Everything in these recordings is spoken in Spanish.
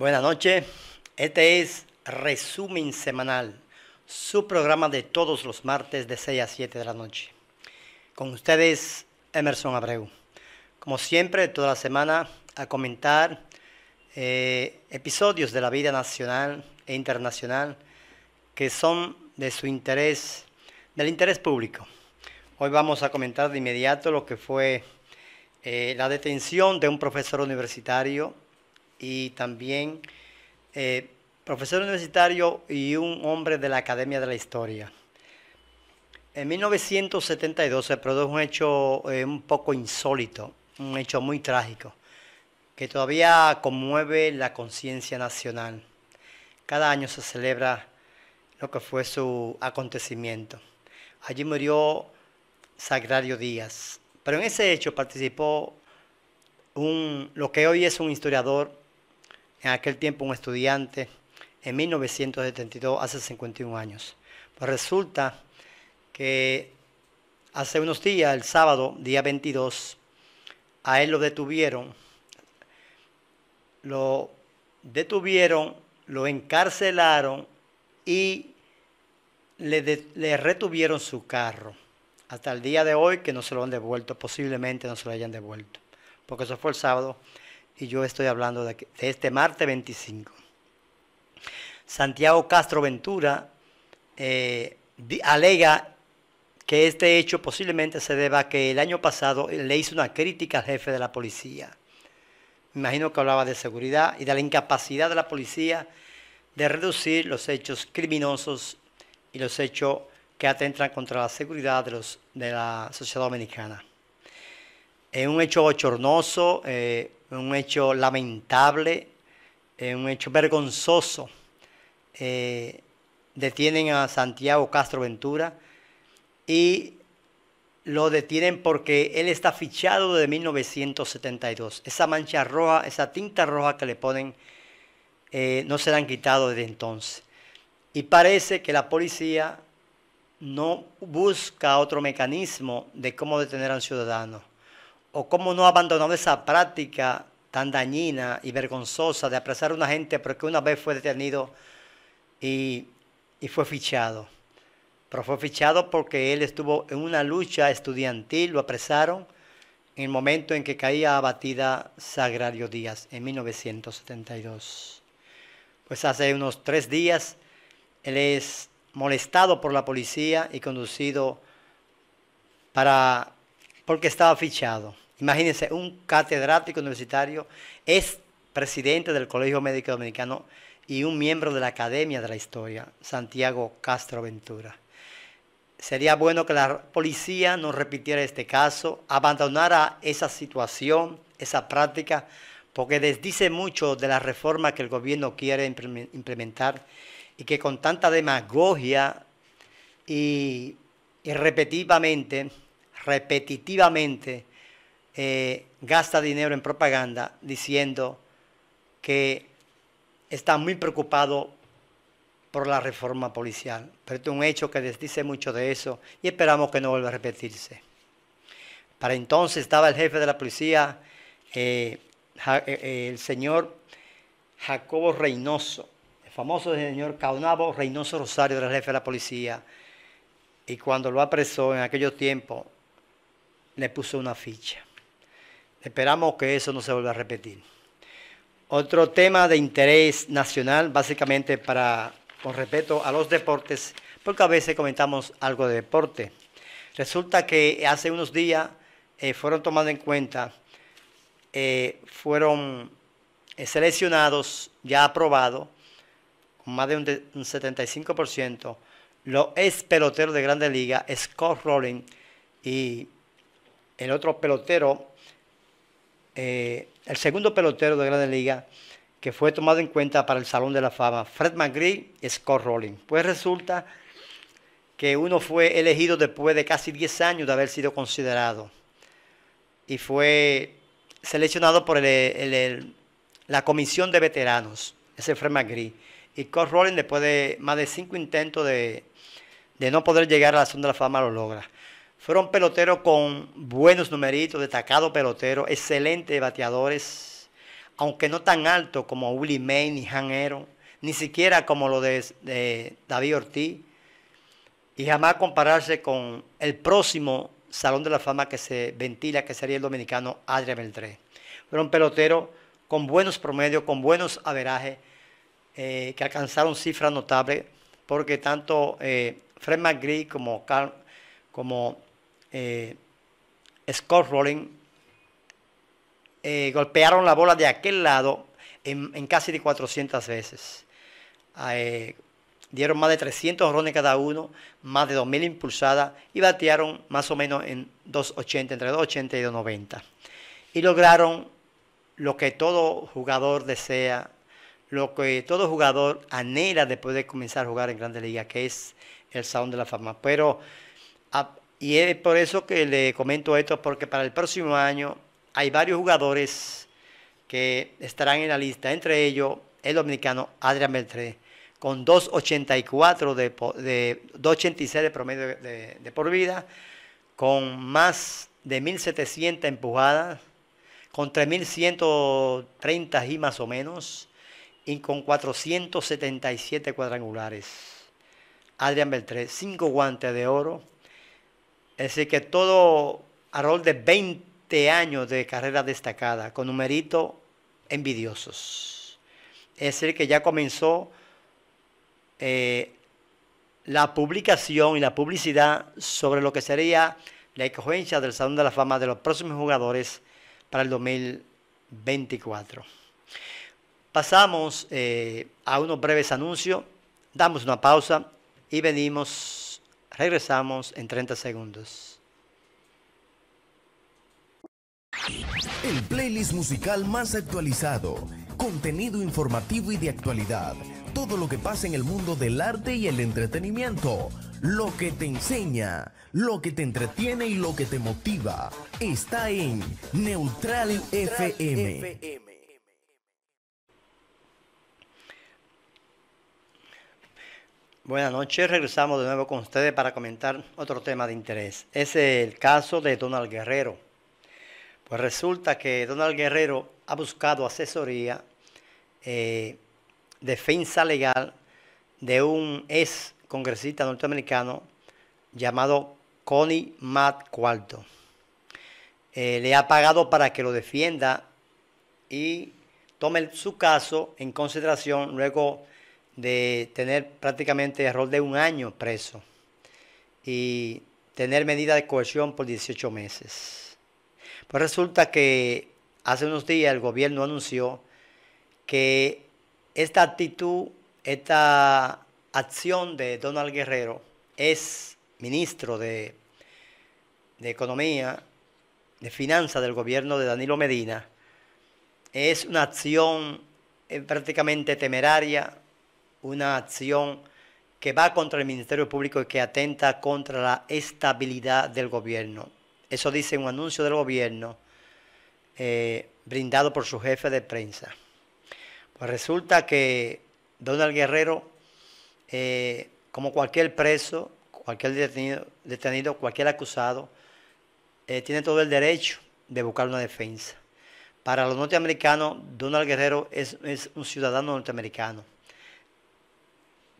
Buenas noches. Este es Resumen Semanal, su programa de todos los martes de 6 a 7 de la noche. Con ustedes, Emerson Abreu. Como siempre, toda la semana a comentar eh, episodios de la vida nacional e internacional que son de su interés, del interés público. Hoy vamos a comentar de inmediato lo que fue eh, la detención de un profesor universitario y también eh, profesor universitario y un hombre de la Academia de la Historia. En 1972 se produjo un hecho eh, un poco insólito, un hecho muy trágico, que todavía conmueve la conciencia nacional. Cada año se celebra lo que fue su acontecimiento. Allí murió Sagrario Díaz, pero en ese hecho participó un, lo que hoy es un historiador en aquel tiempo un estudiante, en 1972, hace 51 años. Pues resulta que hace unos días, el sábado, día 22, a él lo detuvieron, lo detuvieron, lo encarcelaron y le, le retuvieron su carro. Hasta el día de hoy que no se lo han devuelto, posiblemente no se lo hayan devuelto, porque eso fue el sábado y yo estoy hablando de, este martes 25. Santiago Castro Ventura eh, alega que este hecho posiblemente se deba a que el año pasado le hizo una crítica al jefe de la policía. Me imagino que hablaba de seguridad y de la incapacidad de la policía de reducir los hechos criminosos y los hechos que atentan contra la seguridad de, los, de la sociedad dominicana. Es un hecho bochornoso, eh, un hecho lamentable, un hecho vergonzoso. Eh, detienen a Santiago Castro Ventura y lo detienen porque él está fichado de 1972. Esa mancha roja, esa tinta roja que le ponen, eh, no se la han quitado desde entonces. Y parece que la policía no busca otro mecanismo de cómo detener a un ciudadano o cómo no abandonado esa práctica tan dañina y vergonzosa de apresar a una gente porque una vez fue detenido y, y fue fichado. Pero fue fichado porque él estuvo en una lucha estudiantil, lo apresaron en el momento en que caía abatida Sagrario Díaz en 1972. Pues hace unos tres días él es molestado por la policía y conducido para porque estaba fichado. Imagínense, un catedrático universitario es presidente del Colegio Médico Dominicano y un miembro de la Academia de la Historia, Santiago Castro Ventura. Sería bueno que la policía no repitiera este caso, abandonara esa situación, esa práctica, porque desdice mucho de la reforma que el gobierno quiere implementar y que con tanta demagogia y, repetitivamente repetitivamente eh, gasta dinero en propaganda diciendo que está muy preocupado por la reforma policial. Pero es un hecho que dice mucho de eso y esperamos que no vuelva a repetirse. Para entonces estaba el jefe de la policía, eh, eh, el señor Jacobo Reynoso, el famoso señor Caunabo Reynoso Rosario, era el jefe de la policía. Y cuando lo apresó en aquellos tiempos, le puso una ficha. Esperamos que eso no se vuelva a repetir. Otro tema de interés nacional, básicamente para, con respeto a los deportes, porque a veces comentamos algo de deporte. Resulta que hace unos días eh, fueron tomados en cuenta, eh, fueron eh, seleccionados, ya aprobados, con más de un, 75%, los ex peloteros de grande liga Scott Rowling y el otro pelotero, eh, el segundo pelotero de Gran Liga que fue tomado en cuenta para el Salón de la Fama, Fred McGree y Scott Rowling. Pues resulta que uno fue elegido después de casi 10 años de haber sido considerado y fue seleccionado por la Comisión de Veteranos, ese Fred McGree. Y Scott Rowling, después de más de 5 intentos de, de no poder llegar a la Zona de la Fama, lo logra. Fueron peloteros con buenos numeritos, destacados peloteros, excelentes bateadores, aunque no tan alto como Willie May ni Han Aaron, ni siquiera como lo de, David Ortiz, y jamás compararse con el próximo Salón de la Fama que se ventila, que sería el dominicano Adrián Beltré. Fueron peloteros con buenos promedios, con buenos averajes, eh, que alcanzaron cifras notables, porque tanto eh, Fred McGree como, como eh, Scott Rolling eh, golpearon la bola de aquel lado en, casi de 400 veces. Ah, eh, dieron más de 300 rones cada uno, más de 2.000 impulsadas y batearon más o menos en 2.80, entre 2.80 y 2.90. Y lograron lo que todo jugador desea, lo que todo jugador anhela después de comenzar a jugar en Grandes Ligas, que es el Saúl de la fama. Pero a, ah, y es por eso que le comento esto, porque para el próximo año hay varios jugadores que estarán en la lista, entre ellos el dominicano Adrián Beltré, con 2.84 de, 2.86 de promedio de, por vida, con más de 1.700 empujadas, con 3.130 y más o menos, y con 477 cuadrangulares. Adrián Beltré, cinco guantes de oro, es decir, que todo a rol de 20 años de carrera destacada, con numeritos envidiosos. Es decir, que ya comenzó eh, la publicación y la publicidad sobre lo que sería la exigencia del Salón de la Fama de los próximos jugadores para el 2024. Pasamos eh, a unos breves anuncios, damos una pausa y venimos Regresamos en 30 segundos. El playlist musical más actualizado, contenido informativo y de actualidad, todo lo que pasa en el mundo del arte y el entretenimiento, lo que te enseña, lo que te entretiene y lo que te motiva, está en Neutral, FM. Buenas noches, regresamos de nuevo con ustedes para comentar otro tema de interés. Es el caso de Donald Guerrero. Pues resulta que Donald Guerrero ha buscado asesoría, eh, defensa legal de un ex congresista norteamericano llamado Connie Matt Cuarto. Eh, le ha pagado para que lo defienda y tome su caso en consideración luego de tener prácticamente el rol de un año preso y tener medida de coerción por 18 meses. Pues resulta que hace unos días el gobierno anunció que esta actitud, esta acción de Donald Guerrero, es ministro de, Economía, de Finanzas del gobierno de Danilo Medina, es una acción eh, prácticamente temeraria, una acción que va contra el Ministerio Público y que atenta contra la estabilidad del gobierno. Eso dice un anuncio del gobierno eh, brindado por su jefe de prensa. Pues resulta que Donald Guerrero, eh, como cualquier preso, cualquier detenido, cualquier acusado, eh, tiene todo el derecho de buscar una defensa. Para los norteamericanos, Donald Guerrero es un ciudadano norteamericano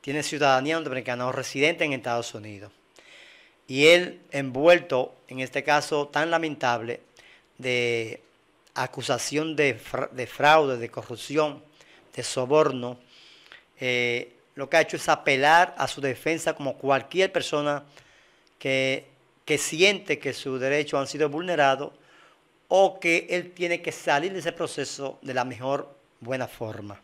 tiene ciudadanía norteamericana o residente en Estados Unidos. Y él envuelto en este caso tan lamentable de acusación de, fraude, de corrupción, de soborno, eh, lo que ha hecho es apelar a su defensa como cualquier persona que siente que sus derechos han sido vulnerados o que él tiene que salir de ese proceso de la mejor buena forma.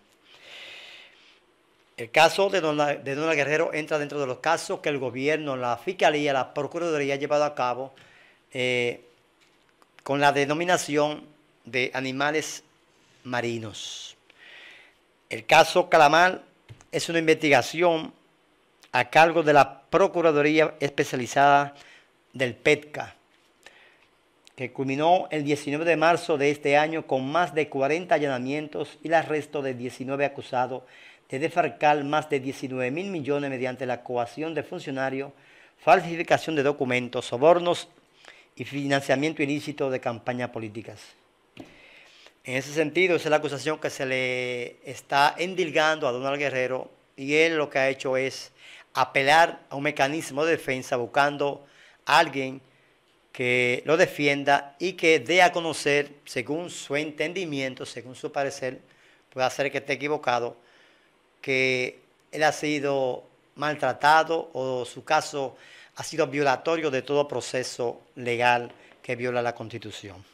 El caso de Dona, Guerrero entra dentro de los casos que el gobierno, la Fiscalía, la Procuraduría ha llevado a cabo eh, con la denominación de animales marinos. El caso Calamar es una investigación a cargo de la Procuraduría Especializada del PETCA, que culminó el 19 de marzo de este año con más de 40 allanamientos y el arresto de 19 acusados de defarcar más de 19 mil millones mediante la coacción de funcionarios, falsificación de documentos, sobornos y financiamiento ilícito de campañas políticas. En ese sentido, esa es la acusación que se le está endilgando a Donald Guerrero y él lo que ha hecho es apelar a un mecanismo de defensa buscando a alguien que lo defienda y que dé a conocer, según su entendimiento, según su parecer, puede hacer que esté equivocado, que él ha sido maltratado o su caso ha sido violatorio de todo proceso legal que viola la Constitución.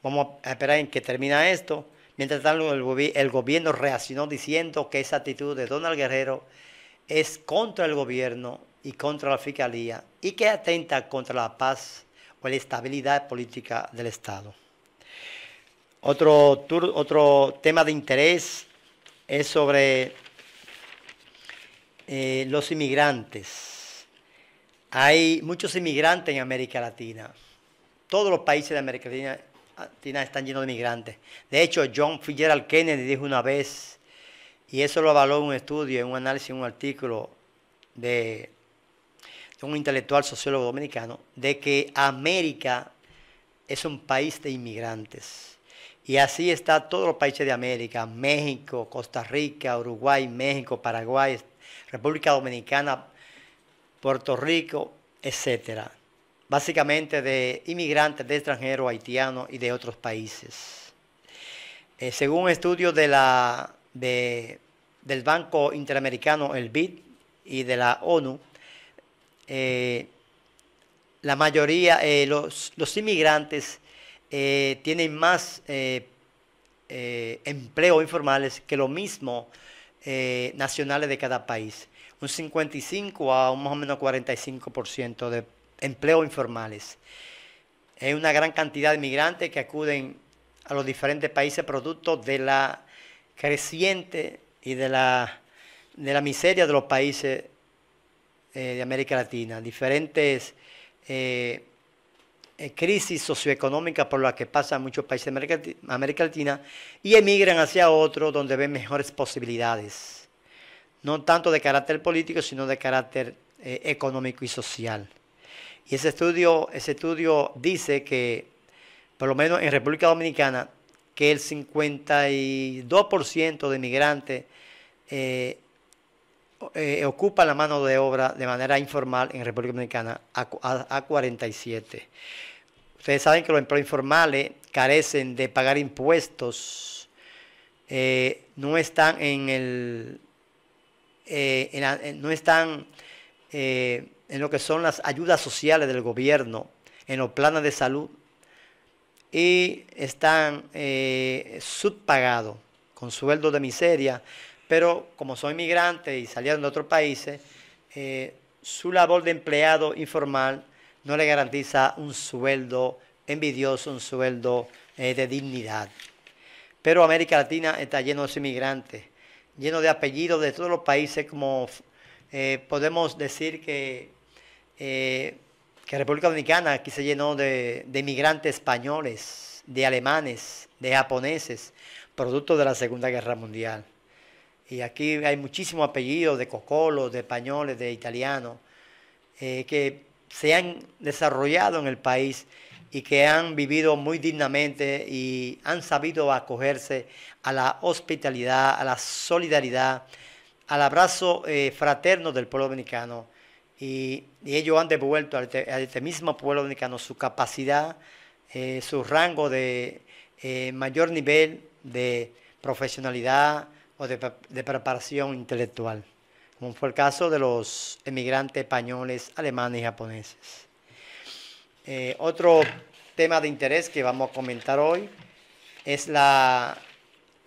Vamos a esperar en que termina esto. Mientras tanto, el, gobierno reaccionó diciendo que esa actitud de Donald Guerrero es contra el gobierno y contra la fiscalía y que atenta contra la paz o la estabilidad política del Estado. Otro, otro tema de interés es sobre eh, los inmigrantes. Hay muchos inmigrantes en América Latina. Todos los países de América ah, Latina, están llenos de inmigrantes. De hecho, John Fitzgerald Kennedy dijo una vez, y eso lo avaló un estudio, en un análisis, un artículo de, de un intelectual sociólogo dominicano, de que América es un país de inmigrantes. Y así está todos los países de América, México, Costa Rica, Uruguay, México, Paraguay, República Dominicana, Puerto Rico, etcétera. Básicamente de inmigrantes, de extranjeros, haitianos y de otros países. Eh, según un estudio del Banco Interamericano, el BID, y de la ONU, eh, la mayoría, eh, los, inmigrantes tienen más empleo informales que lo mismo eh, nacionales de cada país. Un 55 a un más o menos 45% de empleo informales. Es una gran cantidad de migrantes que acuden a los diferentes países producto de la creciente y de la, de la miseria de los países eh, de América Latina. Diferentes eh, eh, crisis socioeconómica por la que pasan muchos países de América, Latina y emigran hacia otro donde ven mejores posibilidades, no tanto de carácter político, sino de carácter eh, económico y social. Y ese estudio, ese estudio dice que, por lo menos en República Dominicana, que el 52% de emigrantes eh, eh, ocupa la mano de obra de manera informal en República Dominicana a, 47. Ustedes saben que los empleos informales carecen de pagar impuestos, eh, no están en el, eh, no están en lo que son las ayudas sociales del gobierno, en los planes de salud y están subpagados con sueldos de miseria pero como son inmigrantes y salieron de otros países, eh, su labor de empleado informal no le garantiza un sueldo envidioso, un sueldo eh, de dignidad. Pero América Latina está lleno de inmigrantes, lleno de apellidos de todos los países, como eh, podemos decir que, que, República Dominicana aquí se llenó de inmigrantes españoles, de alemanes, de japoneses, producto de la Segunda Guerra Mundial y aquí hay muchísimos apellidos de cocolos, de españoles, de italianos, eh, que se han desarrollado en el país y que han vivido muy dignamente y han sabido acogerse a la hospitalidad, a la solidaridad, al abrazo eh, fraterno del pueblo dominicano. Y, ellos han devuelto este, a este, mismo pueblo dominicano su capacidad, eh, su rango de mayor nivel de profesionalidad, o de, preparación intelectual, como fue el caso de los emigrantes españoles, alemanes y japoneses. Eh, otro tema de interés que vamos a comentar hoy es la,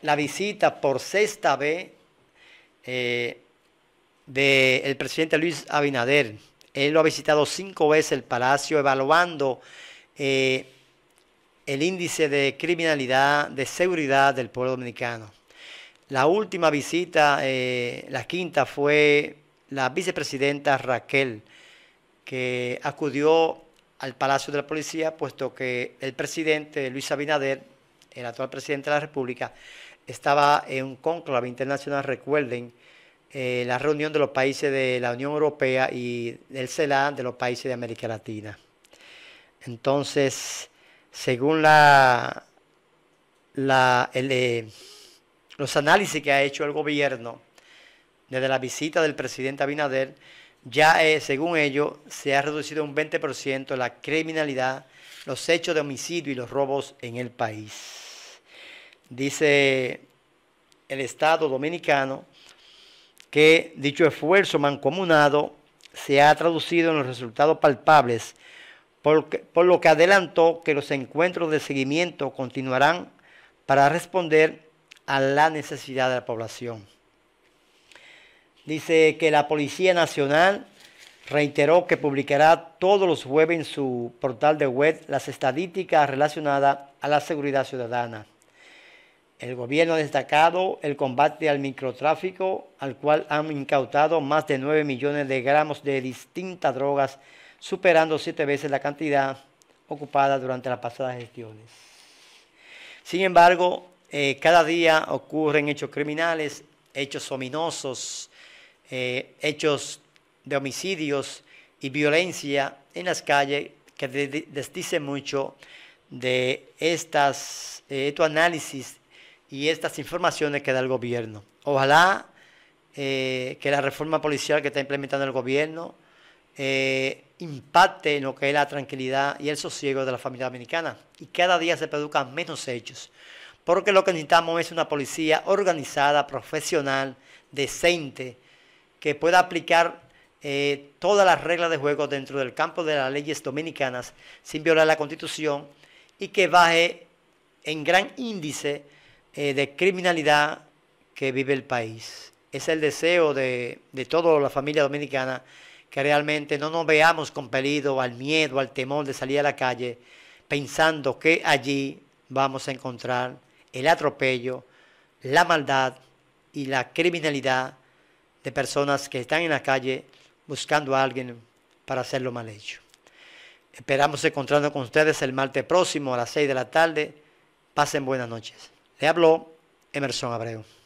la visita por sexta vez eh, del presidente Luis Abinader. Él lo ha visitado cinco veces el palacio evaluando eh, el índice de criminalidad, de seguridad del pueblo dominicano. La última visita, eh, la quinta, fue la vicepresidenta Raquel, que acudió al Palacio de la Policía, puesto que el presidente Luis Abinader, el actual presidente de la República, estaba en un conclave internacional, recuerden, eh, la reunión de los países de la Unión Europea y del CELAN de los países de América Latina. Entonces, según la, la eh, los análisis que ha hecho el gobierno desde la visita del presidente Abinader, ya eh, según ellos se ha reducido un 20% la criminalidad, los hechos de homicidio y los robos en el país. Dice el Estado dominicano que dicho esfuerzo mancomunado se ha traducido en los resultados palpables, por, por lo que adelantó que los encuentros de seguimiento continuarán para responder a la necesidad de la población. Dice que la Policía Nacional reiteró que publicará todos los jueves en su portal de web las estadísticas relacionadas a la seguridad ciudadana. El gobierno ha destacado el combate al microtráfico, al cual han incautado más de 9 millones de gramos de distintas drogas, superando siete veces la cantidad ocupada durante las pasadas gestiones. Sin embargo, eh, cada día ocurren hechos criminales, hechos ominosos, eh, hechos de homicidios y violencia en las calles que desdicen mucho de estas, análisis y estas informaciones que da el gobierno. Ojalá eh, que la reforma policial que está implementando el gobierno impacte en lo que es la tranquilidad y el sosiego de la familia dominicana. Y cada día se produzcan menos hechos porque lo que necesitamos es una policía organizada, profesional, decente, que pueda aplicar eh, todas las reglas de juego dentro del campo de las leyes dominicanas sin violar la constitución y que baje en gran índice eh, de criminalidad que vive el país. Es el deseo de, de toda la familia dominicana que realmente no nos veamos compelidos al miedo, al temor de salir a la calle, pensando que allí vamos a encontrar el atropello, la maldad y la criminalidad de personas que están en la calle buscando a alguien para hacerlo mal hecho. Esperamos encontrarnos con ustedes el martes próximo a las 6 de la tarde. Pasen buenas noches. Le habló Emerson Abreu.